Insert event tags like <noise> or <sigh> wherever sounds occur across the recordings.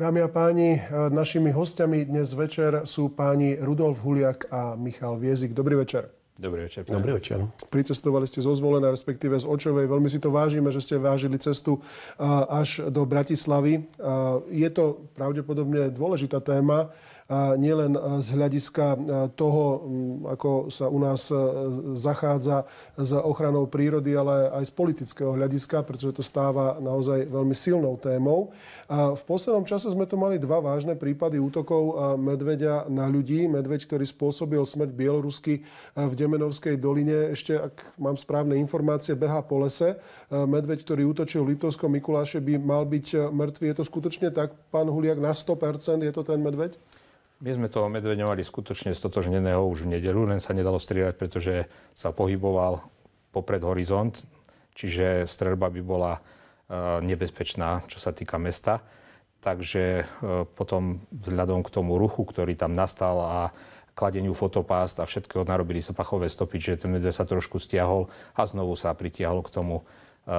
Dámy a páni, e, našimi hostiami dnes večer sú páni Rudolf Huliak a Michal Viezik. Dobrý večer. Dobrý večer. Pán. Dobrý večer. Pricestovali ste zo Zvolena, respektíve z Očovej. Veľmi si to vážime, že ste vážili cestu e, až do Bratislavy. E, je to pravdepodobne dôležitá téma nielen e, z hľadiska e, toho, ako sa u nás e, zachádza s ochranou prírody, ale aj z politického hľadiska, pretože to stáva naozaj veľmi silnou témou. A v poslednom čase sme tu mali dva vážne prípady útokov medveďa na ľudí. Medveď, ktorý spôsobil smrť Bielorusky v Demenovskej doline, ešte, ak mám správne informácie, beha po lese. Medveď, ktorý útočil v Liptovskom Mikuláše, by mal byť mŕtvy. Je to skutočne tak, pán Huliak, na 100%? Je to ten medveď? My sme toho medveďa mali skutočne stotožneného už v nedelu, len sa nedalo strieľať, pretože sa pohyboval popred horizont, čiže strelba by bola e, nebezpečná, čo sa týka mesta. Takže e, potom vzhľadom k tomu ruchu, ktorý tam nastal a kladeniu fotopást a všetkého narobili sa pachové stopy, že ten medveď sa trošku stiahol a znovu sa pritiahol k tomu e,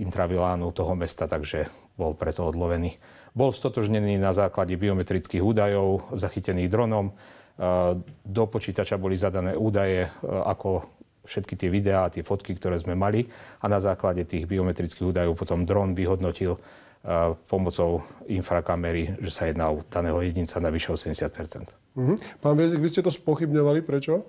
intravilánu toho mesta, takže bol preto odlovený bol stotožnený na základe biometrických údajov zachytených dronom. E, do počítača boli zadané údaje e, ako všetky tie videá, tie fotky, ktoré sme mali a na základe tých biometrických údajov potom dron vyhodnotil e, pomocou infrakamery, že sa jedná u daného jedinca na vyše 80 mm-hmm. Pán Viezik, vy ste to spochybňovali, prečo?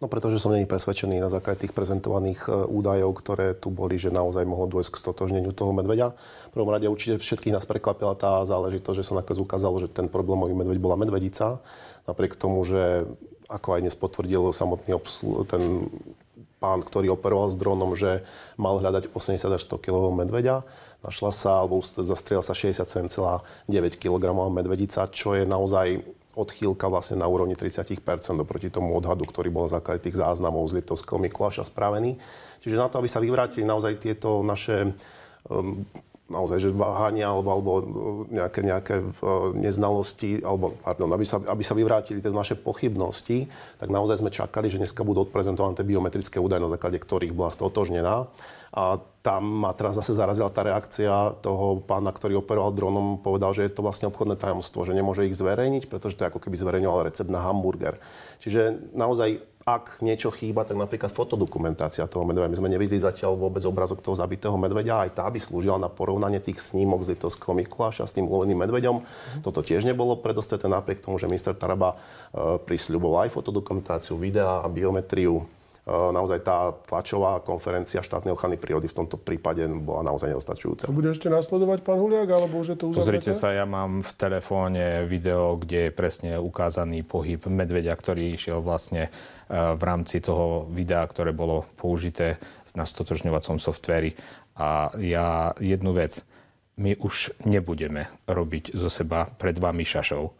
No pretože som není presvedčený na základe tých prezentovaných e, údajov, ktoré tu boli, že naozaj mohlo dôjsť k stotožneniu toho medveďa. V prvom rade určite všetkých nás prekvapila tá záležitosť, že sa nakaz ukázalo, že ten problémový medveď bola medvedica. Napriek tomu, že ako aj dnes potvrdil samotný obslu- ten pán, ktorý operoval s dronom, že mal hľadať 80 až 100 kg medveďa. Našla sa, alebo zastrieľa sa 67,9 kg medvedica, čo je naozaj odchýlka vlastne na úrovni 30 oproti tomu odhadu, ktorý bol na základe tých záznamov z Liptovského Mikuláša spravený. Čiže na to, aby sa vyvrátili naozaj tieto naše um, naozaj, že váhania alebo, alebo um, nejaké, nejaké uh, neznalosti, alebo, pardon, aby sa, aby sa vyvrátili tie naše pochybnosti, tak naozaj sme čakali, že dneska budú odprezentované tie biometrické údaje, na základe ktorých bola stotožnená. A tam ma teraz zase zarazila tá reakcia toho pána, ktorý operoval dronom, povedal, že je to vlastne obchodné tajomstvo, že nemôže ich zverejniť, pretože to je ako keby zverejňoval recept na hamburger. Čiže naozaj, ak niečo chýba, tak napríklad fotodokumentácia toho medveďa. My sme nevideli zatiaľ vôbec obrazok toho zabitého medveďa, aj tá by slúžila na porovnanie tých snímok z Litovského Mikuláša s tým uloveným medveďom. Mhm. Toto tiež nebolo predostreté napriek tomu, že minister Taraba e, prisľuboval aj fotodokumentáciu, videá a biometriu E, naozaj tá tlačová konferencia štátnej ochrany prírody v tomto prípade bola naozaj nedostačujúca. To bude ešte nasledovať pán Huliak, alebo už je to uzavrete? Pozrite sa, ja mám v telefóne video, kde je presne ukázaný pohyb medveďa, ktorý išiel vlastne e, v rámci toho videa, ktoré bolo použité na stotožňovacom softveri. A ja jednu vec, my už nebudeme robiť zo seba pred vami šašov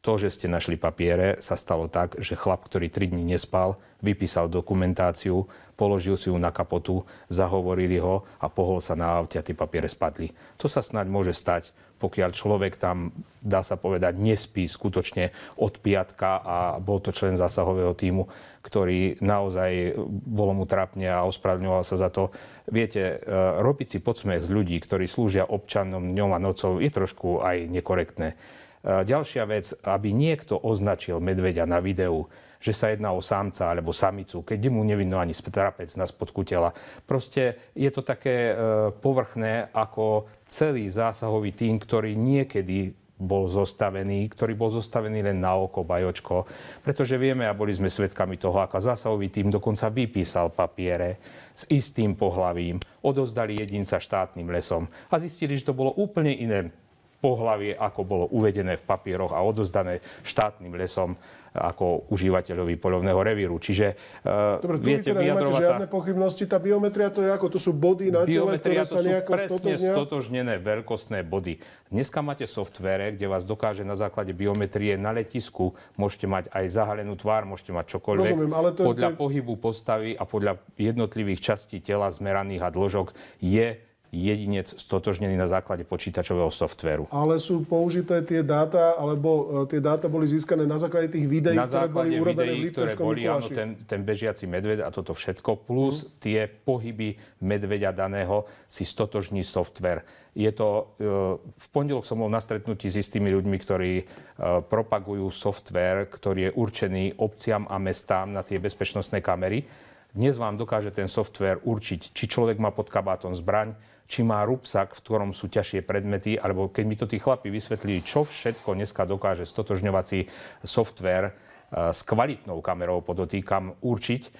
to, že ste našli papiere, sa stalo tak, že chlap, ktorý 3 dní nespal, vypísal dokumentáciu, položil si ju na kapotu, zahovorili ho a pohol sa na aute a tie papiere spadli. To sa snáď môže stať, pokiaľ človek tam, dá sa povedať, nespí skutočne od piatka a bol to člen zásahového týmu, ktorý naozaj bolo mu trápne a ospravedlňoval sa za to. Viete, e, robiť si podsmech z ľudí, ktorí slúžia občanom dňom a nocou, je trošku aj nekorektné. E, ďalšia vec, aby niekto označil medveďa na videu, že sa jedná o samca alebo samicu, keď mu nevinno ani trapec na spodku tela. Proste je to také e, povrchné ako celý zásahový tým, ktorý niekedy bol zostavený, ktorý bol zostavený len na oko, bajočko. Pretože vieme a boli sme svedkami toho, ako zásahový tým dokonca vypísal papiere s istým pohlavím, odozdali jedinca štátnym lesom a zistili, že to bolo úplne iné pohlavie, ako bolo uvedené v papieroch a odozdané štátnym lesom ako užívateľovi polovného revíru. Čiže uh, Dobre, viete teda vyjadrovať nemáte žiadne pochybnosti. Tá biometria to je ako, to sú body na tele, ktoré to sa nejako presne stotožnia? stotožnené veľkostné body. Dneska máte softvere, kde vás dokáže na základe biometrie na letisku, môžete mať aj zahalenú tvár, môžete mať čokoľvek. Rozumiem, ale to podľa je... pohybu postavy a podľa jednotlivých častí tela zmeraných a dložok je jedinec stotožnený na základe počítačového softvéru. Ale sú použité tie dáta, alebo e, tie dáta boli získané na základe tých videí, na ktoré boli urobené videí, v ktoré boli, áno, ten, ten bežiaci medveď a toto všetko, plus mm. tie pohyby medveďa daného si stotožní softvér. Je to, e, v pondelok som bol na stretnutí s istými ľuďmi, ktorí e, propagujú softver, ktorý je určený obciam a mestám na tie bezpečnostné kamery. Dnes vám dokáže ten softvér určiť, či človek má pod kabátom zbraň, či má rúbsak, v ktorom sú ťažšie predmety, alebo keď mi to tí chlapi vysvetlili, čo všetko dneska dokáže stotožňovací software e, s kvalitnou kamerou, podotýkam, určiť, e,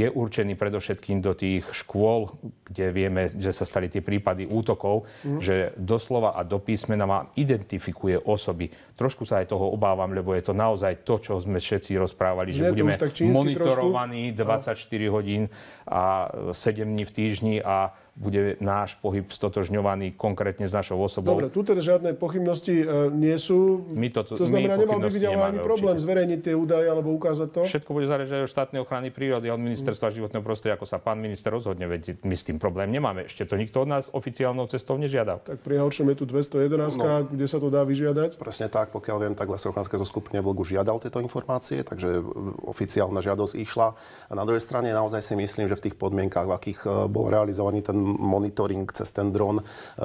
je určený predovšetkým do tých škôl, kde vieme, že sa stali tie prípady útokov, mm. že doslova a do písmena ma identifikuje osoby. Trošku sa aj toho obávam, lebo je to naozaj to, čo sme všetci rozprávali, že je budeme monitorovaní trošku. 24 hodín a 7 dní v týždni a bude náš pohyb stotožňovaný konkrétne s našou osobou. Dobre, tu teda žiadne pochybnosti e, nie sú. My to, to znamená, my nemal by byť ale problém zverejniť tie údaje alebo ukázať to? Všetko bude záležať od štátnej ochrany prírody, od ministerstva životného prostredia, ako sa pán minister rozhodne, veď my s tým problém nemáme. Ešte to nikto od nás oficiálnou cestou nežiadal. Tak pri je tu 211, no, kde sa to dá vyžiadať? Presne tak, pokiaľ viem, tak Lesochranské zo skupine vlogu žiadal tieto informácie, takže e, oficiálna žiadosť išla. A na druhej strane naozaj si myslím, že v tých podmienkach, v akých e, bol realizovaný ten monitoring cez ten dron e,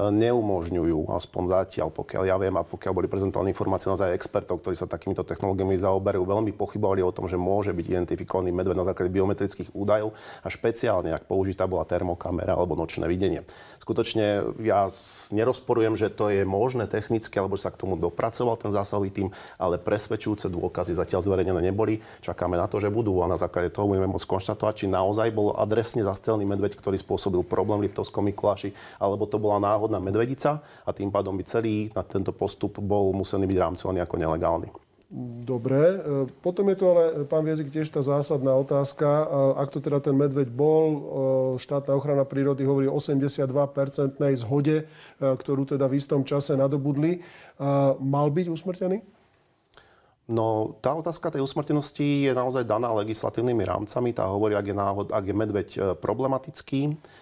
neumožňujú, aspoň zatiaľ, pokiaľ ja viem a pokiaľ boli prezentované informácie naozaj expertov, ktorí sa takýmito technológiami zaoberajú, veľmi pochybovali o tom, že môže byť identifikovaný medveď na základe biometrických údajov a špeciálne, ak použitá bola termokamera alebo nočné videnie. Skutočne ja nerozporujem, že to je možné technicky, alebo sa k tomu dopracoval ten zásahový tým, ale presvedčujúce dôkazy zatiaľ zverejnené neboli. Čakáme na to, že budú a na základe toho budeme môcť konštatovať, či naozaj bol adresne zastrelený medveď, ktorý spôsobil problém Liptovskom Mikuláši, alebo to bola náhodná medvedica a tým pádom by celý na tento postup bol musený byť rámcovaný ako nelegálny. Dobre, e, potom je tu ale, e, pán Viezik, tiež tá zásadná otázka, e, ak to teda ten medveď bol, štátna ochrana prírody hovorí o 82-percentnej zhode, ktorú teda v istom čase nadobudli, mal byť usmrtený? No, tá otázka tej usmrtenosti je naozaj daná legislatívnymi rámcami. Tá hovorí, ak je, náhod ak je medveď problematický,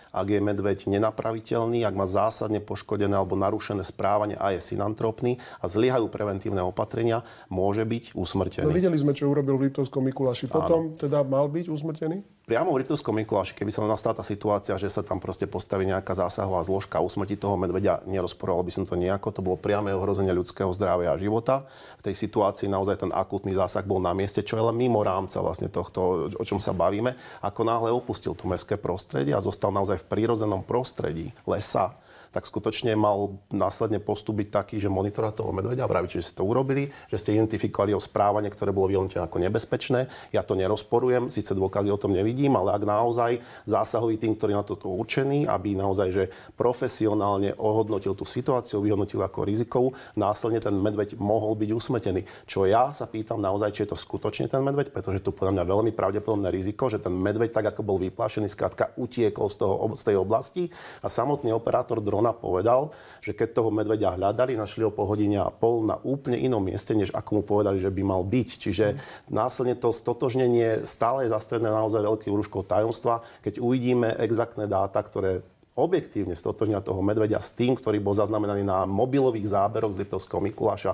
ak je medveď nenapraviteľný, ak má zásadne poškodené alebo narušené správanie a je synantropný a zliehajú preventívne opatrenia, môže byť usmrtený. No, videli sme, čo urobil v Liptovskom Mikuláši. Potom Áno. teda mal byť usmrtený? priamo v Liptovskom Mikuláši, keby sa nastala tá situácia, že sa tam proste postaví nejaká zásahová zložka a usmrti toho medveďa, nerozporoval by som to nejako, to bolo priame ohrozenie ľudského zdravia a života. V tej situácii naozaj ten akutný zásah bol na mieste, čo je len mimo rámca vlastne tohto, o čom sa bavíme. Ako náhle opustil to mestské prostredie a zostal naozaj v prírodzenom prostredí lesa tak skutočne mal následne postup byť taký, že monitora toho medveďa vraví, že ste to urobili, že ste identifikovali jeho správanie, ktoré bolo vyhodnotené ako nebezpečné. Ja to nerozporujem, síce dôkazy o tom nevidím, ale ak naozaj zásahový tým, ktorý na toto určený, aby naozaj že profesionálne ohodnotil tú situáciu, vyhodnotil ako rizikovú, následne ten medveď mohol byť usmetený. Čo ja sa pýtam naozaj, či je to skutočne ten medveď, pretože tu podľa mňa veľmi pravdepodobné riziko, že ten medveď, tak ako bol vyplašený, skrátka utiekol z, toho, z tej oblasti a samotný operátor dron Tona povedal, že keď toho medveďa hľadali, našli ho po hodine a pol na úplne inom mieste, než ako mu povedali, že by mal byť. Čiže následne to stotožnenie stále je zastredné naozaj veľký rúškou tajomstva. Keď uvidíme exaktné dáta, ktoré objektívne stotožňa toho medveďa s tým, ktorý bol zaznamenaný na mobilových záberoch z Liptovského Mikuláša,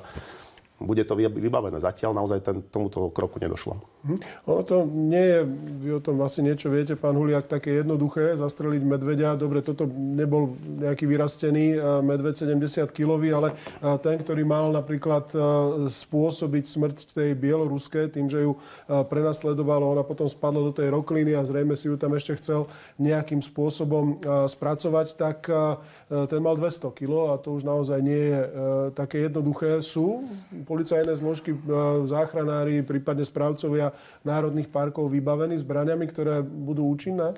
bude to vybavené. Zatiaľ naozaj ten, tomuto kroku nedošlo. Hm. Ono to nie je, vy o tom asi niečo viete, pán Huliak, také jednoduché, zastreliť medvedia. Dobre, toto nebol nejaký vyrastený e, medveď 70 kilový, ale e, ten, ktorý mal napríklad e, spôsobiť smrť tej bieloruské tým, že ju prenasledovalo, ona potom spadla do tej rokliny a zrejme si ju tam ešte chcel nejakým spôsobom spracovať, tak ten mal 200 kilo a to už naozaj nie je také jednoduché. Sú policajné zložky, e, záchranári, prípadne správcovia národných parkov vybavení zbraniami, ktoré budú účinné?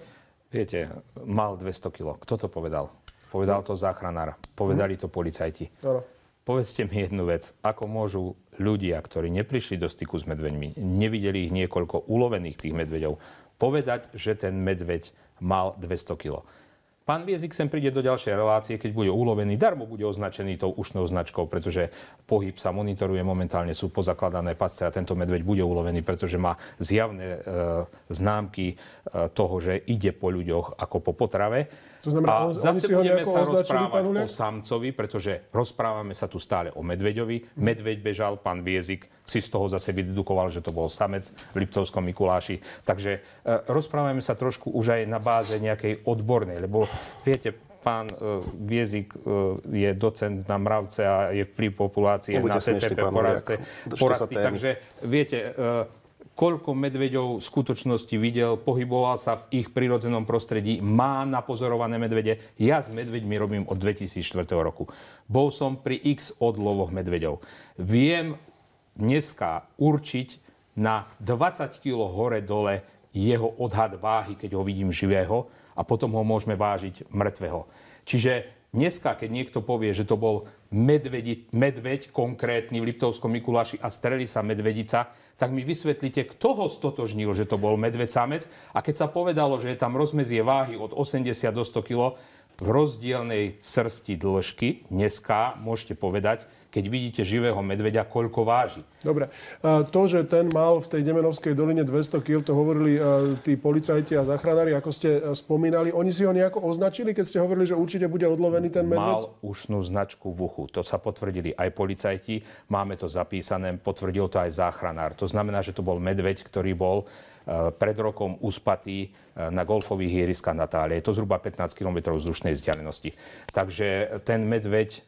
Viete, mal 200 kg. Kto to povedal? Povedal to záchranár. Povedali to policajti. Dobre. Povedzte mi jednu vec. Ako môžu ľudia, ktorí neprišli do styku s medveďmi, nevideli ich niekoľko ulovených tých medveďov, povedať, že ten medveď mal 200 kg. Pán Viezik sem príde do ďalšej relácie, keď bude ulovený. Darmo bude označený tou ušnou značkou, pretože pohyb sa monitoruje, momentálne sú pozakladané pasce a tento medveď bude ulovený, pretože má zjavné e, známky e, toho, že ide po ľuďoch ako po potrave. To znamená, a on, zase on budeme sa rozprávať o samcovi, pretože rozprávame sa tu stále o medveďovi. Medveď bežal, pán Viezik si z toho zase vydedukoval, že to bol samec v Liptovskom Mikuláši. Takže e, rozprávame sa trošku už aj na báze nejakej odbornej, lebo Viete, pán uh, Viezik uh, je docent na mravce a je vplyv populácie Nebude na CTP poraste, Takže viete, uh, koľko medveďov v skutočnosti videl, pohyboval sa v ich prírodzenom prostredí, má napozorované medvede. Ja s medveďmi robím od 2004 roku. Bol som pri x odlovoch medveďov. Viem dneska určiť na 20 kg hore-dole jeho odhad váhy, keď ho vidím živého a potom ho môžeme vážiť mŕtvého. Čiže dneska, keď niekto povie, že to bol medvedi, medveď konkrétny v Liptovskom Mikuláši a streli sa medvedica, tak mi vysvetlite, kto ho stotožnil, že to bol medveď samec. A keď sa povedalo, že je tam rozmezie váhy od 80 do 100 kg, v rozdielnej srsti dĺžky, dneska môžete povedať, keď vidíte živého medveďa, koľko váži. Dobre. To, že ten mal v tej Demenovskej doline 200 kg, to hovorili e, tí policajti a záchranári, ako ste e, spomínali. Oni si ho nejako označili, keď ste hovorili, že určite bude odlovený ten medveď? Mal ušnú značku v uchu. To sa potvrdili aj policajti. Máme to zapísané, potvrdil to aj záchranár. To znamená, že to bol medveď, ktorý bol e, pred rokom uspatý na golfových ihriskách Natálie. Je to zhruba 15 km vzdušnej vzdialenosti. Takže ten medveď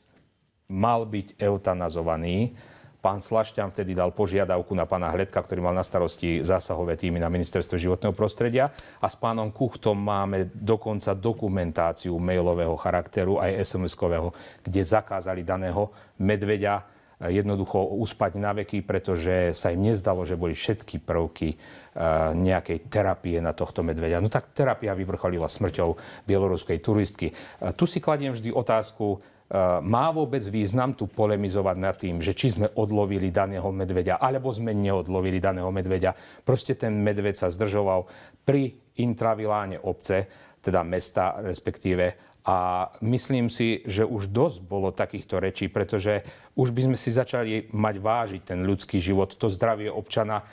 mal byť eutanazovaný. Pán Slašťan vtedy dal požiadavku na pána Hledka, ktorý mal na starosti zásahové týmy na ministerstve životného prostredia. A s pánom Kuchtom máme dokonca dokumentáciu mailového charakteru, aj SMS-kového, kde zakázali daného medveďa eh, jednoducho uspať na veky, pretože sa im nezdalo, že boli všetky prvky eh, nejakej terapie na tohto medveďa. No tak terapia vyvrcholila smrťou bieloruskej turistky. Eh, tu si kladiem vždy otázku, má vôbec význam tu polemizovať nad tým, že či sme odlovili daného medveďa, alebo sme neodlovili daného medveďa. Proste ten medveď sa zdržoval pri intraviláne obce, teda mesta respektíve. A myslím si, že už dosť bolo takýchto rečí, pretože už by sme si začali mať vážiť ten ľudský život, to zdravie občana. E,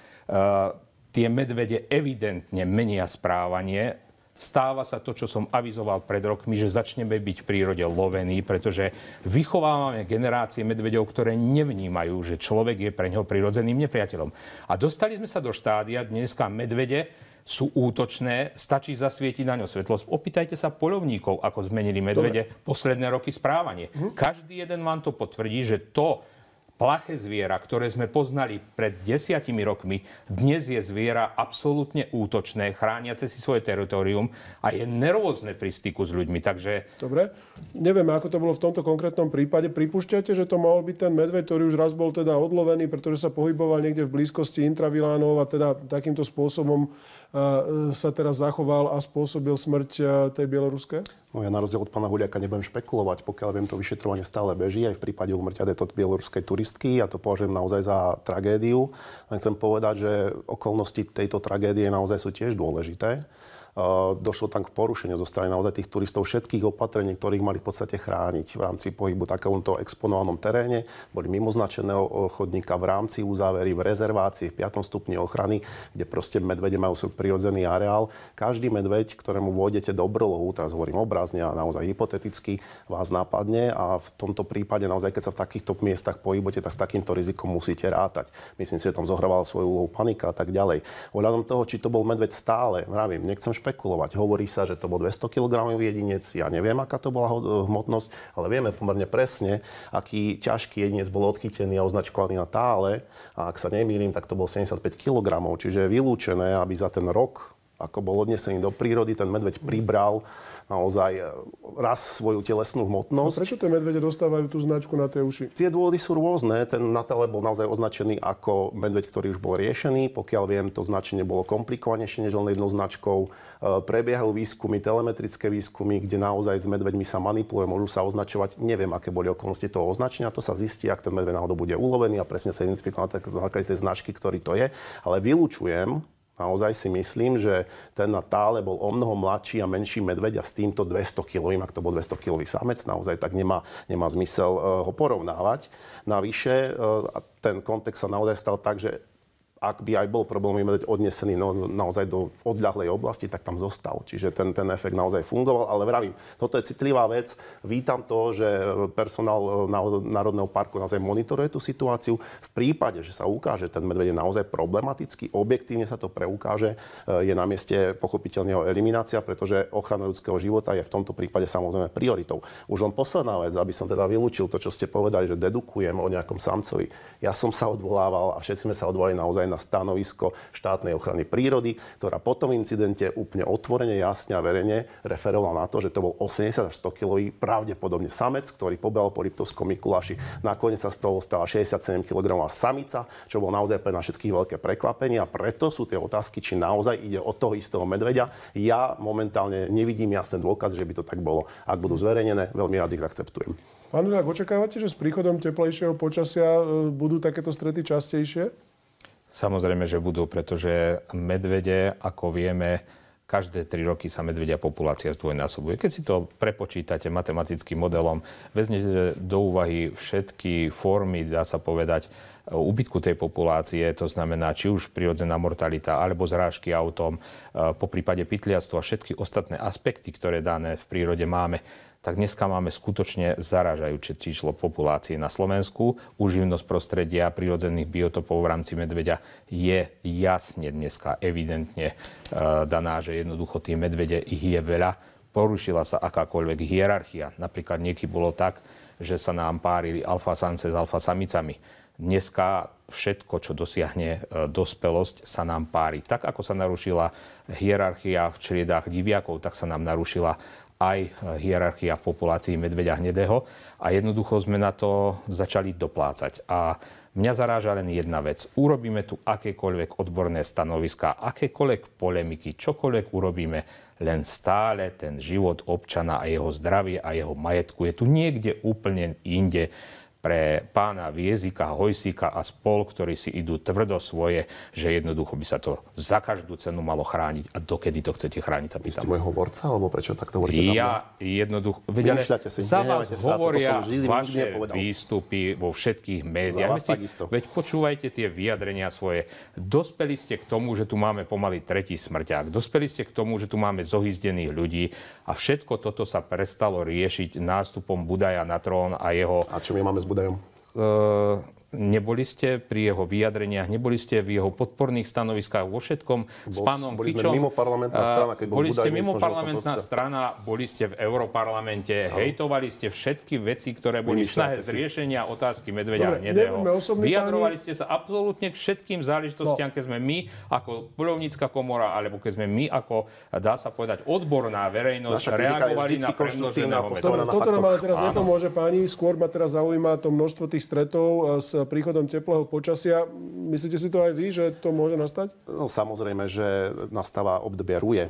tie medvede evidentne menia správanie Stáva sa to, čo som avizoval pred rokmi, že začneme byť v prírode lovení, pretože vychovávame generácie medvedov, ktoré nevnímajú, že človek je pre neho prirodzeným nepriateľom. A dostali sme sa do štádia dneska medvede, sú útočné, stačí zasvietiť na ňo svetlo. Opýtajte sa polovníkov, ako zmenili medvede Dobre. posledné roky správanie. Hm? Každý jeden vám to potvrdí, že to, Plaché zviera, ktoré sme poznali pred desiatimi rokmi, dnes je zviera absolútne útočné, chrániace si svoje teritorium a je nervózne pri styku s ľuďmi. Takže... Dobre, nevieme, ako to bolo v tomto konkrétnom prípade. Pripúšťate, že to mohol byť ten medveď, ktorý už raz bol teda odlovený, pretože sa pohyboval niekde v blízkosti intravilánov a teda takýmto spôsobom eh, sa teraz zachoval a spôsobil smrť eh, tej bieloruskej? No ja na rozdiel od pána Huliaka nebudem špekulovať, pokiaľ viem, to vyšetrovanie stále beží, aj v prípade umrtia detot bieloruskej turistky. Ja to považujem naozaj za tragédiu. Len chcem povedať, že okolnosti tejto tragédie naozaj sú tiež dôležité. Eh, došlo tam k porušeniu zo strany naozaj tých turistov všetkých opatrení, ktorých mali v podstate chrániť v rámci pohybu takomto exponovanom teréne. Boli mimo značeného eh, chodníka v rámci uzávery, v rezervácii, v 5. stupni ochrany, kde proste medvede majú svoj prirodzený areál. Každý medveď, ktorému vôjdete do brlohu, teraz hovorím obrazne a naozaj hypoteticky, vás napadne a v tomto prípade naozaj, keď sa v takýchto miestach pohybujete, tak s takýmto rizikom musíte rátať. Myslím si, že tam zohrávala svoju úlohu panika a tak ďalej. Ohľadom toho, či to bol medveď stále, mravím, nechcem špe- špekulovať. Hovorí sa, že to bol 200 kg jedinec, ja neviem, aká to bola hmotnosť, ale vieme pomerne presne, aký ťažký jedinec bol odchytený a označkovaný na tále. A ak sa nemýlim, tak to bol 75 kg, čiže je vylúčené, aby za ten rok ako bol odnesený do prírody, ten medveď pribral naozaj e, raz svoju telesnú hmotnosť. A no, prečo tie medvede dostávajú tú značku na tie uši? Tie dôvody sú rôzne. Ten Natale bol naozaj označený ako medveď, ktorý už bol riešený. Pokiaľ viem, to značenie bolo komplikovanejšie než len jednou značkou. E, prebiehajú výskumy, telemetrické výskumy, kde naozaj s medveďmi sa manipuluje, môžu sa označovať. Neviem, aké boli okolnosti toho označenia. To sa zistí, ak ten medveď náhodou bude ulovený a presne sa identifikuje na základe tej značky, ktorý to je. Ale vylúčujem, Naozaj si myslím, že ten na tále bol o mnoho mladší a menší medveď a s týmto 200 kilovým, ak to bol 200 kilový samec, naozaj tak nemá, nemá zmysel eh, ho porovnávať. Navyše, eh, ten kontext sa naozaj stal tak, že ak by aj bol problém odnesený no, naozaj do odľahlej oblasti, tak tam zostal. Čiže ten, ten efekt naozaj fungoval, ale vravím, toto je citlivá vec. Vítam to, že personál eh, Národného parku naozaj monitoruje tú situáciu. V prípade, že sa ukáže ten medveď je naozaj problematický, objektívne sa to preukáže, eh, je na mieste pochopiteľne jeho eliminácia, pretože ochrana ľudského života je v tomto prípade samozrejme prioritou. Už len posledná vec, aby som teda vylúčil to, čo ste povedali, že dedukujem o nejakom samcovi. Ja som sa odvolával a všetci sme sa odvolali naozaj aj na stanovisko štátnej ochrany prírody, ktorá po tom incidente úplne otvorene, jasne a verejne referovala na to, že to bol 80 až 100 kilový pravdepodobne samec, ktorý pobehol po Liptovskom Mikuláši. Nakoniec sa z toho stala 67 kg samica, čo bolo naozaj pre nás všetkých veľké prekvapenie a preto sú tie otázky, či naozaj ide o toho istého medveďa. Ja momentálne nevidím jasný dôkaz, že by to tak bolo. Ak budú zverejnené, veľmi rád ich akceptujem. Pán Dudák, očakávate, že s príchodom teplejšieho počasia e, budú takéto strety častejšie? Samozrejme, že budú, pretože medvede, ako vieme, každé 3 roky sa medvedia populácia zdvojnásobuje. Keď si to prepočítate matematickým modelom, vezmete do úvahy všetky formy, dá sa povedať, úbytku tej populácie, to znamená či už prirodzená mortalita alebo zrážky autom, e, po prípade pytliactvo a všetky ostatné aspekty, ktoré dané v prírode máme, tak dneska máme skutočne zaražajúce číslo populácie na Slovensku. Uživnosť prostredia prírodzených biotopov v rámci medveďa je jasne dneska evidentne e, daná, že jednoducho tie medvede ich je veľa. Porušila sa akákoľvek hierarchia. Napríklad nieký bolo tak, že sa nám párili alfa s alfa samicami Dneska všetko, čo dosiahne e, dospelosť, sa nám pári. Tak ako sa narušila hierarchia v čriedách diviakov, tak sa nám narušila aj e, hierarchia v populácii medveďa hnedého. A jednoducho sme na to začali doplácať. A mňa zaráža len jedna vec. Urobíme tu akékoľvek odborné stanoviská, akékoľvek polemiky, čokoľvek urobíme, len stále ten život občana a jeho zdravie a jeho majetku je tu niekde úplne inde pre pána Viezika, Hojsika a spol, ktorí si idú tvrdo svoje, že jednoducho by sa to za každú cenu malo chrániť. A dokedy to chcete chrániť, sa pýtam. Ste môj hovorca, alebo prečo takto hovoríte Ja jednoducho... Veď, si, za vás sa, hovoria vždy, vaše výstupy vo všetkých médiách. Veď počúvajte tie vyjadrenia svoje. Dospeli ste k tomu, že tu máme pomaly tretí smrťák. Dospeli ste k tomu, že tu máme zohyzdených ľudí. A všetko toto sa prestalo riešiť nástupom Budaja na trón a jeho... A čo my máme s Благодарим. Э, Neboli ste pri jeho vyjadreniach, neboli ste v jeho podporných stanoviskách vo všetkom bol, s pánom boli Kičom. Sme mimo parlamentná strana, keď bol Boli ste mimo parlamentná strana, boli ste v Europarlamente, no. hejtovali ste všetky veci, ktoré boli v snahe si. otázky Medvedia a Nedeho. Vyjadrovali ste sa absolútne k všetkým záležitostiam, no. keď sme my ako polovnícka komora, alebo keď sme my ako, dá sa povedať, odborná verejnosť Naša reagovali na predloženého Medvedia. Toto nám ale teraz nepomôže, páni. Skôr ma teraz zaujíma to množstvo tých stretov e, s príchodom teplého počasia. Myslíte si to aj vy, že to môže nastať? No samozrejme, že nastáva obdobie ruje,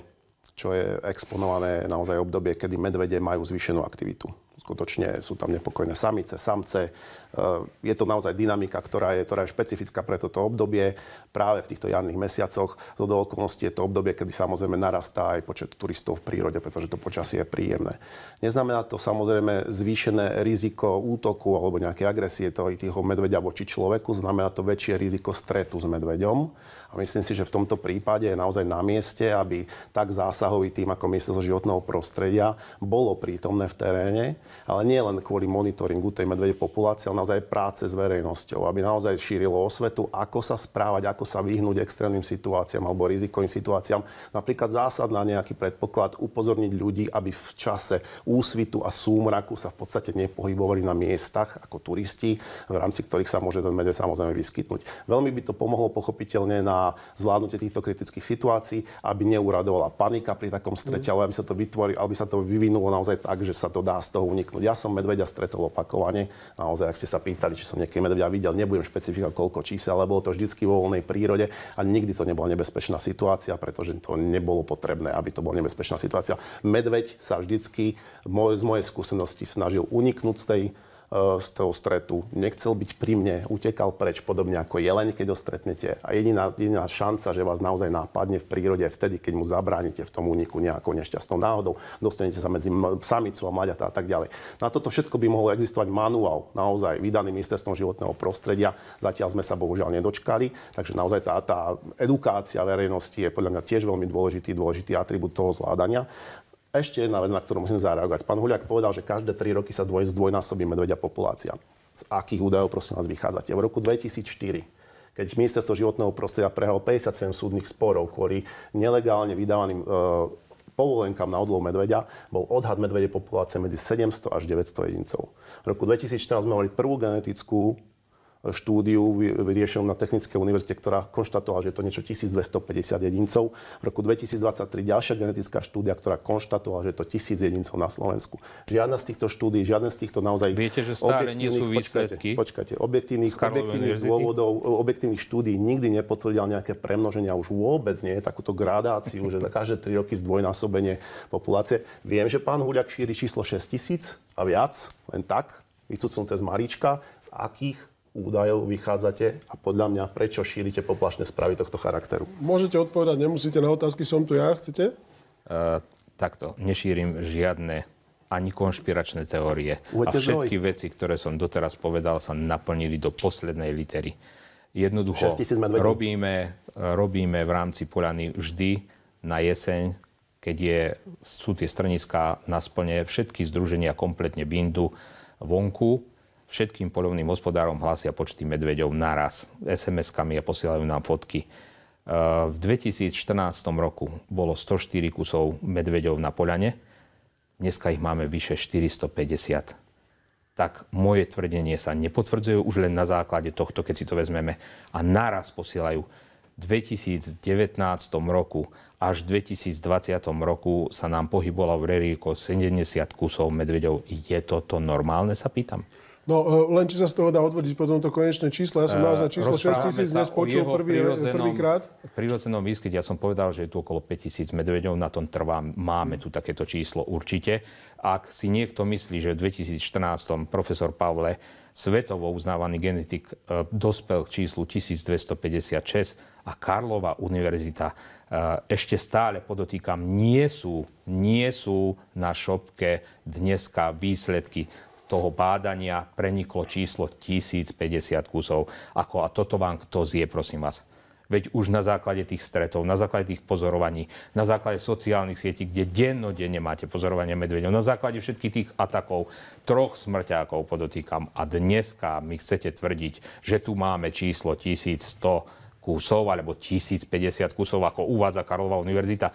čo je exponované naozaj obdobie, kedy medvede majú zvýšenú aktivitu skutočne sú tam nepokojné samice, samce. E, je to naozaj dynamika, ktorá je, ktorá je špecifická pre toto obdobie. Práve v týchto jarných mesiacoch zo do okolností je to obdobie, kedy samozrejme narastá aj počet turistov v prírode, pretože to počasie je príjemné. Neznamená to samozrejme zvýšené riziko útoku alebo nejaké agresie toho, toho medveďa voči človeku, znamená to väčšie riziko stretu s medveďom. A myslím si, že v tomto prípade je naozaj na mieste, aby tak zásahový tým ako zo životného prostredia bolo prítomné v teréne ale nie len kvôli monitoringu tej medvedej populácie, ale naozaj práce s verejnosťou, aby naozaj šírilo osvetu, ako sa správať, ako sa vyhnúť extrémnym situáciám alebo rizikovým situáciám. Napríklad zásadná nejaký predpoklad upozorniť ľudí, aby v čase úsvitu a súmraku sa v podstate nepohybovali na miestach ako turisti, v rámci ktorých sa môže ten medveď samozrejme vyskytnúť. Veľmi by to pomohlo pochopiteľne na zvládnutie týchto kritických situácií, aby neuradovala panika pri takom strete, mm. ale aby sa to vytvorilo, aby sa to vyvinulo naozaj tak, že sa to dá z toho uniknúť. Ja som medveďa stretol opakovane. Naozaj, ak ste sa pýtali, či som niekedy medveďa videl, nebudem špecifikovať koľko čísel, ale bolo to vždycky vo voľnej prírode a nikdy to nebola nebezpečná situácia, pretože to nebolo potrebné, aby to bola nebezpečná situácia. Medveď sa vždycky z mojej skúsenosti snažil uniknúť z tej Eh, z toho stretu, nechcel byť pri mne, utekal preč, podobne ako jeleň, keď ho stretnete. A jediná, jediná šanca, že vás naozaj nápadne v prírode, je vtedy, keď mu zabránite v tom úniku nejakou nešťastnou náhodou, dostanete sa medzi samicu a mlaďatá a tak ďalej. Na toto všetko by mohol existovať manuál, naozaj vydaný ministerstvom životného prostredia. Zatiaľ sme sa bohužiaľ nedočkali, takže naozaj tá, tá edukácia verejnosti je podľa mňa tiež veľmi dôležitý, dôležitý atribút toho zvládania ešte jedna vec, na ktorú musím zareagovať. Pán Huliak povedal, že každé 3 roky sa dvoj, zdvojnásobí medvedia populácia. Z akých údajov, prosím vás, vychádzate? V roku 2004 keď ministerstvo životného prostredia prehalo 57 súdnych sporov kvôli nelegálne vydávaným e, povolenkám na odlov medvedia, bol odhad medvede populácie medzi 700 až 900 jedincov. V roku 2014 sme mali prvú genetickú štúdiu vyriešil na Technickej univerzite, ktorá konštatovala, že je to niečo 1250 jedincov. V roku 2023 ďalšia genetická štúdia, ktorá konštatovala, že je to 1000 jedincov na Slovensku. Žiadna z týchto štúdí, žiadna z týchto naozaj... Viete, že stále nie sú výsledky. Počkajte, počkajte objektívnych, objektívnych dôvodov, objektívnych štúdí nikdy nepotvrdila nejaké premnoženia, už vôbec nie takúto gradáciu, že za každé 3 roky zdvojnásobenie populácie. Viem, že pán Huľak šíri číslo 6000 a viac, len tak, vycucnuté z Marička, z akých údajov vychádzate a podľa mňa prečo šírite poplašné správy tohto charakteru? Môžete odpovedať, nemusíte na otázky, som tu ja, chcete? E, takto, nešírim žiadne ani konšpiračné teórie. Uvete a všetky zdroj. veci, ktoré som doteraz povedal, sa naplnili do poslednej litery. Jednoducho robíme, robíme v rámci Polany vždy na jeseň, keď je, sú tie strniska na splne, všetky združenia kompletne bindu vonku všetkým polovným hospodárom hlásia počty medveďov naraz. SMS-kami a posielajú nám fotky. E, v 2014 roku bolo 104 kusov medveďov na poľane. Dneska ich máme vyše 450. Tak moje tvrdenie sa nepotvrdzujú už len na základe tohto, keď si to vezmeme. A naraz posielajú. V 2019 roku až v 2020 roku sa nám pohybovalo v reríko 70 kusov medveďov. Je toto normálne, sa pýtam? No e, len či sa z toho dá odvodiť potom to konečné číslo. Ja som naozaj e, číslo 6 tisíc dnes počul prvý, prvýkrát. V prírodzenom výskyte ja som povedal, že je tu okolo 5 tisíc medveďov, na tom trvám. Máme tu takéto číslo určite. Ak si niekto myslí, že v 2014 profesor Pavle svetovo uznávaný genetik e, dospel k číslu 1256 a Karlova univerzita ešte stále, podotýkam, nie sú, nie sú na šopke dneska výsledky toho bádania preniklo číslo 1050 kusov. Ako a toto vám kto zje, prosím vás? Veď už na základe tých stretov, na základe tých pozorovaní, na základe sociálnych sietí, kde dennodenne máte pozorovanie medveďov, na základe všetkých tých atakov, troch smrťákov podotýkam. A dneska mi chcete tvrdiť, že tu máme číslo 1100 kusov alebo 1050 kusov, ako uvádza Karlova univerzita. E,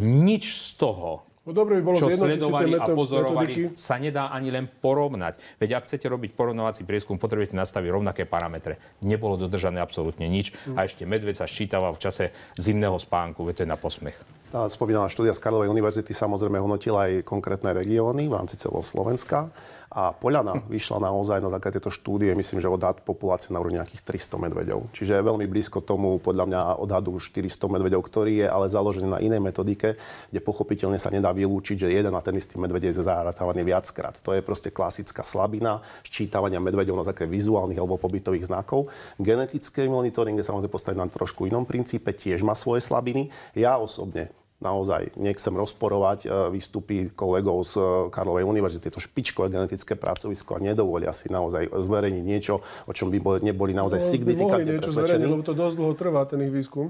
nič z toho No dobre by bolo čo sledovali a pozorovali, metodiky. sa nedá ani len porovnať. Veď ak chcete robiť porovnovací prieskum, potrebujete nastaviť rovnaké parametre. Nebolo dodržané absolútne nič a ešte medveď sa ščítava v čase zimného spánku, veď to je na posmech. Tá spomínaná štúdia z Karlovej univerzity samozrejme hodnotila aj konkrétne regióny v rámci celého Slovenska a Poľana vyšla naozaj na základe tejto štúdie, myslím, že odhad populácie na úrovni nejakých 300 medveďov. Čiže je veľmi blízko tomu, podľa mňa, odhadu 400 medveďov, ktorý je ale založený na inej metodike, kde pochopiteľne sa nedá vylúčiť, že jeden a ten istý medveď je zahratávaný viackrát. To je proste klasická slabina ščítavania medveďov na základe vizuálnych alebo pobytových znakov. Genetické monitoring je samozrejme postavené na trošku inom princípe, tiež má svoje slabiny. Ja osobne naozaj nechcem rozporovať e, výstupy kolegov z e, Karlovej univerzity. To špičkové genetické pracovisko a nedovolia si naozaj zverejniť niečo, o čom by neboli naozaj no, signifikantne presvedčení. Niečo zverejniť, lebo to dosť dlho trvá ten ich výskum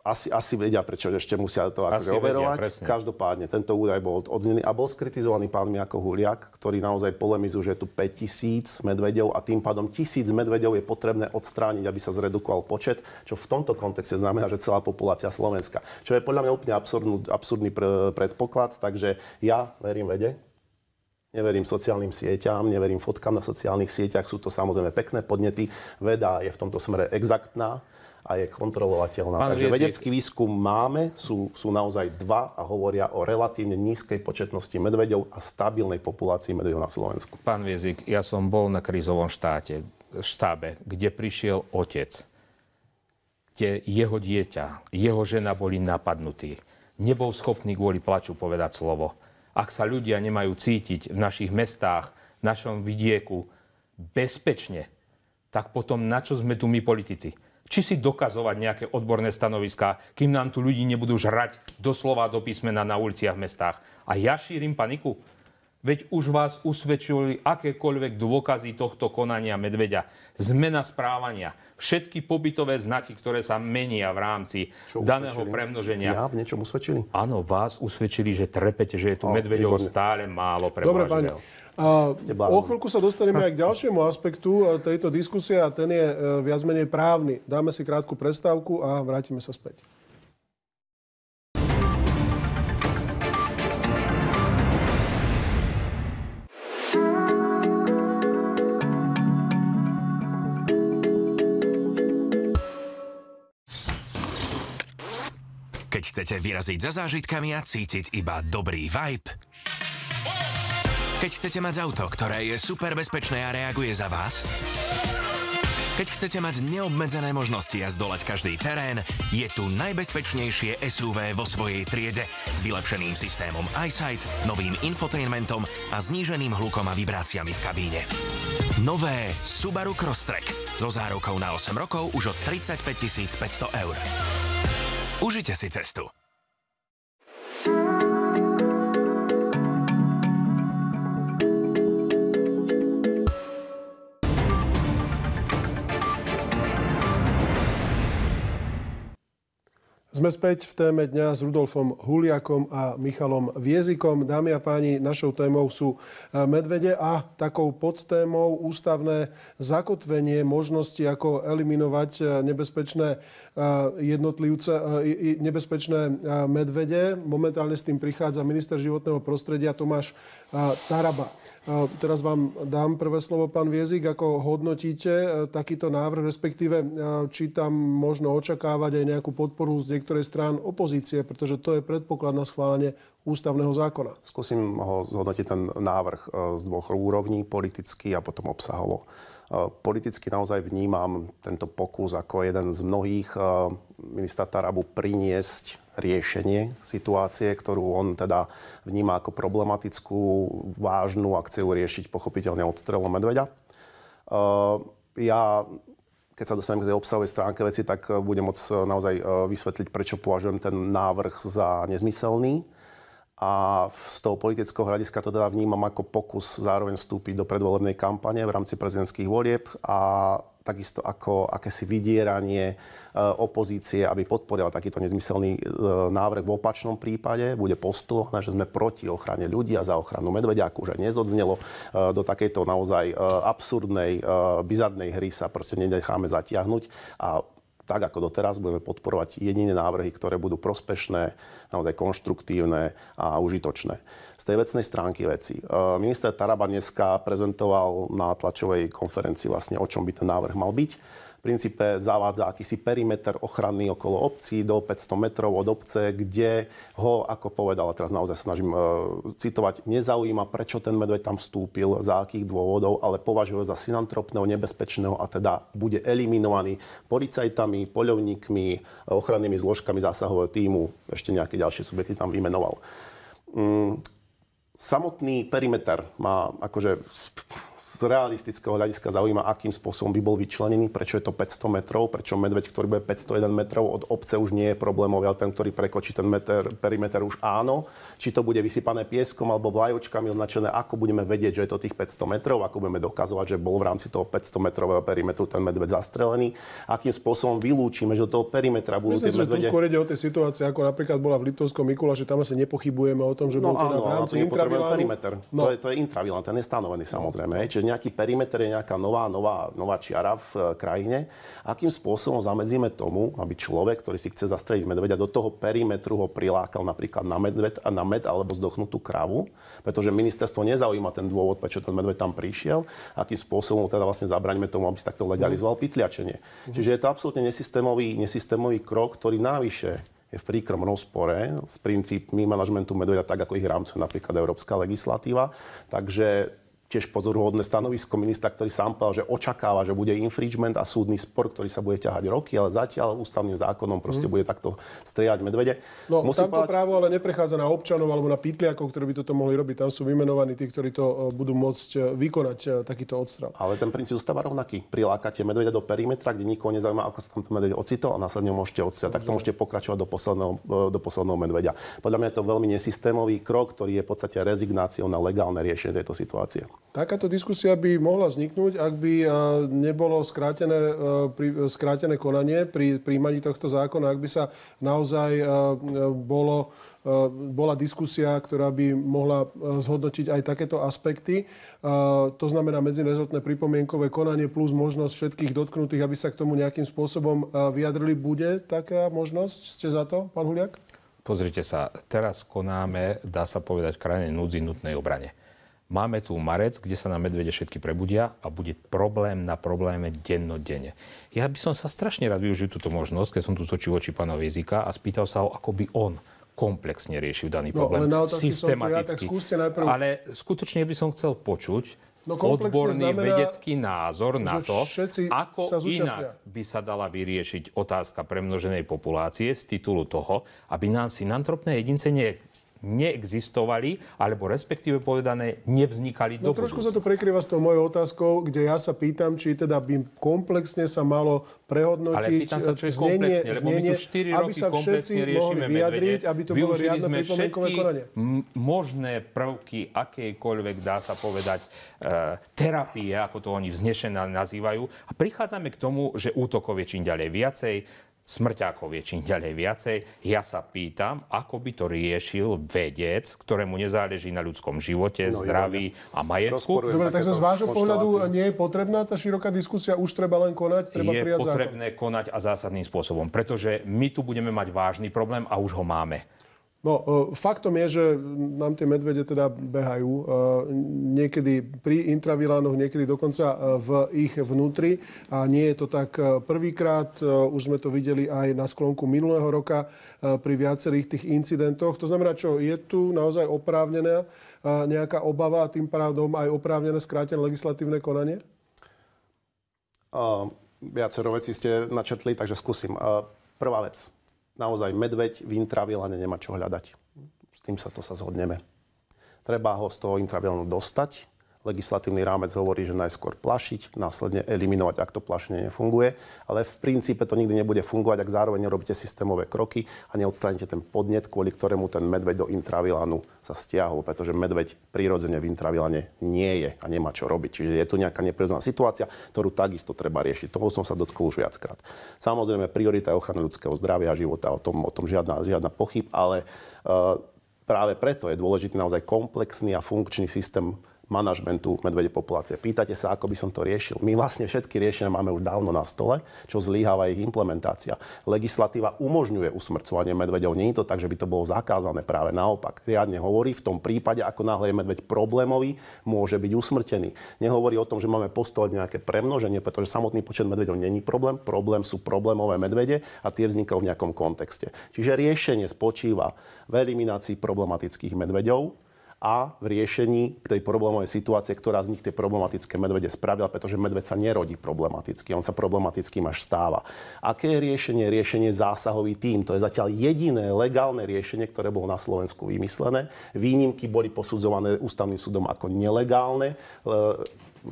asi, asi vedia, prečo ešte musia to akože asi overovať. Vedia, Každopádne, tento údaj bol odznený a bol skritizovaný pán Miako Huliak, ktorý naozaj polemizuje, že je tu 5000 medvedov a tým pádom 1000 medveďov je potrebné odstrániť, aby sa zredukoval počet, čo v tomto kontexte znamená, že celá populácia Slovenska. Čo je podľa mňa úplne absurdný, absurdný pr- predpoklad, takže ja verím vede, Neverím sociálnym sieťam, neverím fotkám na sociálnych sieťach, sú to samozrejme pekné podnety. Veda je v tomto smere exaktná, a je kontrolovateľná. Pán Takže vedecký výskum máme, sú, sú naozaj dva a hovoria o relatívne nízkej početnosti medveďov a stabilnej populácii medveďov na Slovensku. Pán Viezik, ja som bol na krizovom štáte, štábe, kde prišiel otec, kde jeho dieťa, jeho žena boli napadnutí. Nebol schopný kvôli plaču povedať slovo. Ak sa ľudia nemajú cítiť v našich mestách, v našom vidieku bezpečne, tak potom na čo sme tu my politici? či si dokazovať nejaké odborné stanoviská, kým nám tu ľudí nebudú žrať doslova do písmena na uliciach v mestách. A ja šírim paniku. Veď už vás usvedčili akékoľvek dôkazy tohto konania medveďa. Zmena správania. Všetky pobytové znaky, ktoré sa menia v rámci Čo daného usvedčili? premnoženia. Ja v niečom usvedčili? Áno, vás usvedčili, že trepete, že je tu medveďov stále málo prevážneho. A o chvíľku sa dostaneme aj k ďalšiemu aspektu tejto diskusie a ten je e, viac menej právny. Dáme si krátku prestávku a vrátime sa späť. chcete vyraziť za zážitkami a cítiť iba dobrý vibe, keď chcete mať auto, ktoré je super bezpečné a reaguje za vás, keď chcete mať neobmedzené možnosti a zdolať každý terén, je tu najbezpečnejšie SUV vo svojej triede s vylepšeným systémom EyeSight, novým infotainmentom a zníženým hlukom a vibráciami v kabíne. Nové Subaru Crosstrek so zárukou na 8 rokov už od 35 500 eur. Užite si cestu. Sme späť v téme dňa s Rudolfom Huliakom a Michalom Viezikom. Dámy a páni, našou témou sú e, medvede a takou podtémou ústavné zakotvenie možnosti, ako eliminovať e, nebezpečné e, jednotlivce, nebezpečné medvede. Momentálne s tým prichádza minister životného prostredia Tomáš Taraba. Teraz vám dám prvé slovo, pán Viezik, ako hodnotíte e, takýto návrh, respektíve e, či tam možno očakávať aj nejakú podporu z niektorej strán opozície, pretože to je predpoklad na schválenie ústavného zákona. Skúsim ho zhodnotiť ten návrh e, z dvoch úrovní, politicky a potom obsahovo. Politicky naozaj vnímam tento pokus ako jeden z mnohých ministra Tarabu priniesť riešenie situácie, ktorú on teda vníma ako problematickú, vážnu a chce ju riešiť pochopiteľne odstrelom medveďa. Ehm, ja keď sa dostanem k tej obsahovej stránke veci, tak e, budem môcť e, naozaj e, vysvetliť, prečo považujem ten návrh za nezmyselný. A z toho politického hľadiska to teda vnímam ako pokus zároveň vstúpiť do predvolebnej kampane v rámci prezidentských volieb a takisto ako akési vydieranie e, opozície, aby podporila takýto nezmyselný e, návrh. V opačnom prípade bude postulované, že sme proti ochrane ľudí a za ochranu medvedia, ako už aj nezodznelo, e, do takejto naozaj absurdnej, bizarnej hry sa proste nenecháme zatiahnuť a tak ako doteraz budeme podporovať jediné návrhy, ktoré budú prospešné, naozaj konštruktívne a užitočné. Z tej vecnej stránky veci. E, minister Taraba dneska prezentoval na tlačovej konferencii vlastne, o čom by ten návrh mal byť princípe zavádza akýsi perimeter ochranný okolo obcí do 500 metrov od obce, kde ho, ako povedal, a teraz naozaj snažím e, citovať, nezaujíma, prečo ten medveď tam vstúpil, za akých dôvodov, ale považuje za synantropného, nebezpečného a teda bude eliminovaný policajtami, poľovníkmi, ochrannými zložkami zásahového týmu. Ešte nejaké ďalšie subjekty tam vymenoval. Mm, samotný perimeter má akože z realistického hľadiska zaujíma, akým spôsobom by bol vyčlenený, prečo je to 500 metrov, prečo medveď, ktorý bude 501 metrov od obce už nie je problémový, ale ten, ktorý prekočí ten meter, perimeter už áno. Či to bude vysypané pieskom alebo vlajočkami označené, ako budeme vedieť, že je to tých 500 metrov, ako budeme dokazovať, že bol v rámci toho 500 metrového perimetru ten medveď zastrelený, akým spôsobom vylúčime, že do toho perimetra budú Myslím, tie medvede... že tu skôr ide o tej situácie, ako napríklad bola v Liptovskom Mikula, že tam sa nepochybujeme o tom, že no, bol teda áno, v rámci to No. To, je, to je intravilán, ten je stanovený samozrejme. Čiže nejaký perimeter, je nejaká nová, nová, nová čiara v eh, krajine. Akým spôsobom zamedzíme tomu, aby človek, ktorý si chce zastrediť medveďa, do toho perimetru ho prilákal napríklad na, medved, na med alebo zdochnutú kravu, pretože ministerstvo nezaujíma ten dôvod, prečo ten medveď tam prišiel, akým spôsobom teda vlastne zabraňme tomu, aby sa takto legalizoval mhm. pytliačenie. Mm. Čiže je to absolútne nesystémový, nesystémový krok, ktorý návyše je v príkrom rozpore s princípmi manažmentu medveďa, tak ako ich rámcuje napríklad európska legislatíva. Takže tiež pozoruhodné stanovisko ministra, ktorý sám povedal, že očakáva, že bude infringement a súdny spor, ktorý sa bude ťahať roky, ale zatiaľ ústavným zákonom proste mm. bude takto strieľať medvede. No, Musím tamto povedať... právo ale neprechádza na občanov alebo na pitliakov, ktorí by toto mohli robiť. Tam sú vymenovaní tí, ktorí to e, budú môcť e, vykonať e, takýto odstrel. Ale ten princíp zostáva rovnaký. Prilákate medveďa do perimetra, kde nikoho nezaujíma, ako sa tam ten medveď ocitol a následne môžete odstrieľať. Takto môžete pokračovať do posledného, do posledného medveďa. Podľa mňa je to veľmi nesystémový krok, ktorý je v podstate rezignáciou na legálne riešenie tejto situácie. Takáto diskusia by mohla vzniknúť, ak by eh, nebolo skrátené, eh, eh, skrátené konanie pri príjmaní tohto zákona, ak by sa naozaj bolo, bola diskusia, ktorá by mohla zhodnotiť aj takéto aspekty. To znamená medzinezortné pripomienkové konanie plus možnosť všetkých dotknutých, aby sa k tomu nejakým spôsobom vyjadrili. Bude taká možnosť? Ste za to, pán Huliak? Pozrite sa, teraz konáme, dá sa povedať, krajine núdzi nutnej obrane Máme tu marec, kde sa na medvede všetky prebudia a bude problém na probléme dennodenne. Ja by som sa strašne rád využil túto možnosť, keď som tu zočil oči pána Vizika a spýtal sa ho, ako by on komplexne riešil daný no, problém. Ale systematicky. Ja, najprv... Ale skutočne by som chcel počuť, No odborný znamená, vedecký názor na to, ako inak by sa dala vyriešiť otázka premnoženej populácie z titulu toho, aby nám synantropné jedince nie neexistovali, alebo respektíve povedané, nevznikali no, do Trošku budúcna. sa to prekryva s tou mojou otázkou, kde ja sa pýtam, či teda by komplexne sa malo prehodnotiť Ale pýtam e, sa, čo je znenie, komplexne, lebo my tu 4 roky sa komplexne riešime vyjadriť, aby to Využili bolo sme všetky možné prvky akejkoľvek, dá sa povedať, e, terapie, ako to oni vznešené nazývajú. A prichádzame k tomu, že útokov je čím ďalej viacej, smrťákov je čím ďalej viacej. Ja sa pýtam, ako by to riešil vedec, ktorému nezáleží na ľudskom živote, no, zdraví a majetku. Dobre, takže z vášho pohľadu nie je potrebná tá široká diskusia, už treba len konať, treba je prijať potrebné zákon. konať a zásadným spôsobom, pretože my tu budeme mať vážny problém a už ho máme. No, e, faktom je, že nám tie medvede teda behajú. E, niekedy pri intravilánoch, niekedy dokonca e, v ich vnútri. A nie je to tak prvýkrát. Už sme to videli aj na sklonku minulého roka pri viacerých tých incidentoch. To znamená, čo je tu naozaj oprávnená nejaká obava a tým pádom aj oprávnené skrátené legislatívne konanie? Uh, viacero vecí ste načetli, takže skúsim. Uh, prvá vec naozaj medveď v intravilane nemá čo hľadať. S tým sa to sa zhodneme. Treba ho z toho intravilanu dostať, Legislatívny rámec hovorí, že najskôr plašiť, následne eliminovať, ak to plašenie nefunguje. Ale v princípe to nikdy nebude fungovať, ak zároveň nerobíte systémové kroky a neodstraníte ten podnet, kvôli ktorému ten medveď do intravilanu sa stiahol, pretože medveď prirodzene v intravilane nie je a nemá čo robiť. Čiže je tu nejaká neprirodzená situácia, ktorú takisto treba riešiť. Toho som sa dotkol už viackrát. Samozrejme, priorita je ochrana ľudského zdravia a života, o tom, o tom žiadna, žiadna pochyb, ale uh, práve preto je dôležitý naozaj komplexný a funkčný systém manažmentu medvede populácie. Pýtate sa, ako by som to riešil. My vlastne všetky riešenia máme už dávno na stole, čo zlíháva ich implementácia. Legislatíva umožňuje usmrcovanie medveďov. Nie je to tak, že by to bolo zakázané, práve naopak. Riadne hovorí v tom prípade, ako náhle je medveď problémový, môže byť usmrtený. Nehovorí o tom, že máme postovať nejaké premnoženie, pretože samotný počet medveďov není problém. Problém sú problémové medvede a tie vznikajú v nejakom kontexte. Čiže riešenie spočíva v eliminácii problematických medveďov, a v riešení tej problémovej situácie, ktorá z nich tie problematické medvede spravila, pretože medveď sa nerodí problematicky, on sa problematickým až stáva. Aké je riešenie? Riešenie zásahový tým. To je zatiaľ jediné legálne riešenie, ktoré bolo na Slovensku vymyslené. Výnimky boli posudzované ústavným súdom ako nelegálne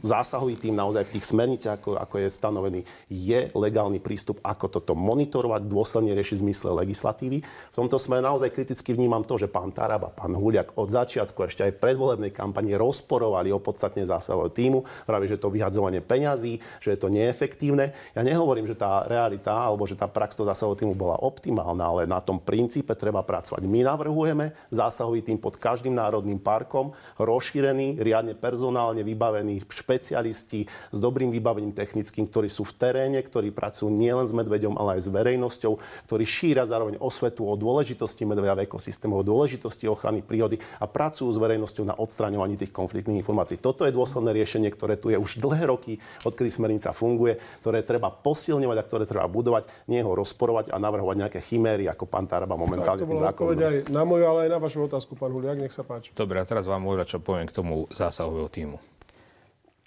zásahový tým naozaj v tých smerniciach, ako, ako je stanovený, je legálny prístup, ako toto monitorovať, dôsledne riešiť v zmysle legislatívy. V tomto sme naozaj kriticky vnímam to, že pán Tarab a pán Huliak od začiatku ešte aj predvolebnej kampani rozporovali o podstatne zásahového týmu, práve že to vyhadzovanie peňazí, že je to neefektívne. Ja nehovorím, že tá realita alebo že tá prax toho zásahového týmu bola optimálna, ale na tom princípe treba pracovať. My navrhujeme zásahový tým pod každým národným parkom, rozšírený, riadne personálne vybavený špecialisti s dobrým vybavením technickým, ktorí sú v teréne, ktorí pracujú nielen s medveďom, ale aj s verejnosťou, ktorí šíra zároveň osvetu o dôležitosti medveďa v ekosystému, o dôležitosti ochrany prírody a pracujú s verejnosťou na odstraňovaní tých konfliktných informácií. Toto je dôsledné riešenie, ktoré tu je už dlhé roky, odkedy smernica funguje, ktoré treba posilňovať a ktoré treba budovať, nie ho rozporovať a navrhovať nejaké chiméry, ako pán Taraba momentálne tak, to tým zákonom. aj na moju, ale aj na vašu otázku, pán Huliak, nech sa páči. Dobre, a teraz vám môžem, čo poviem k tomu zásahového týmu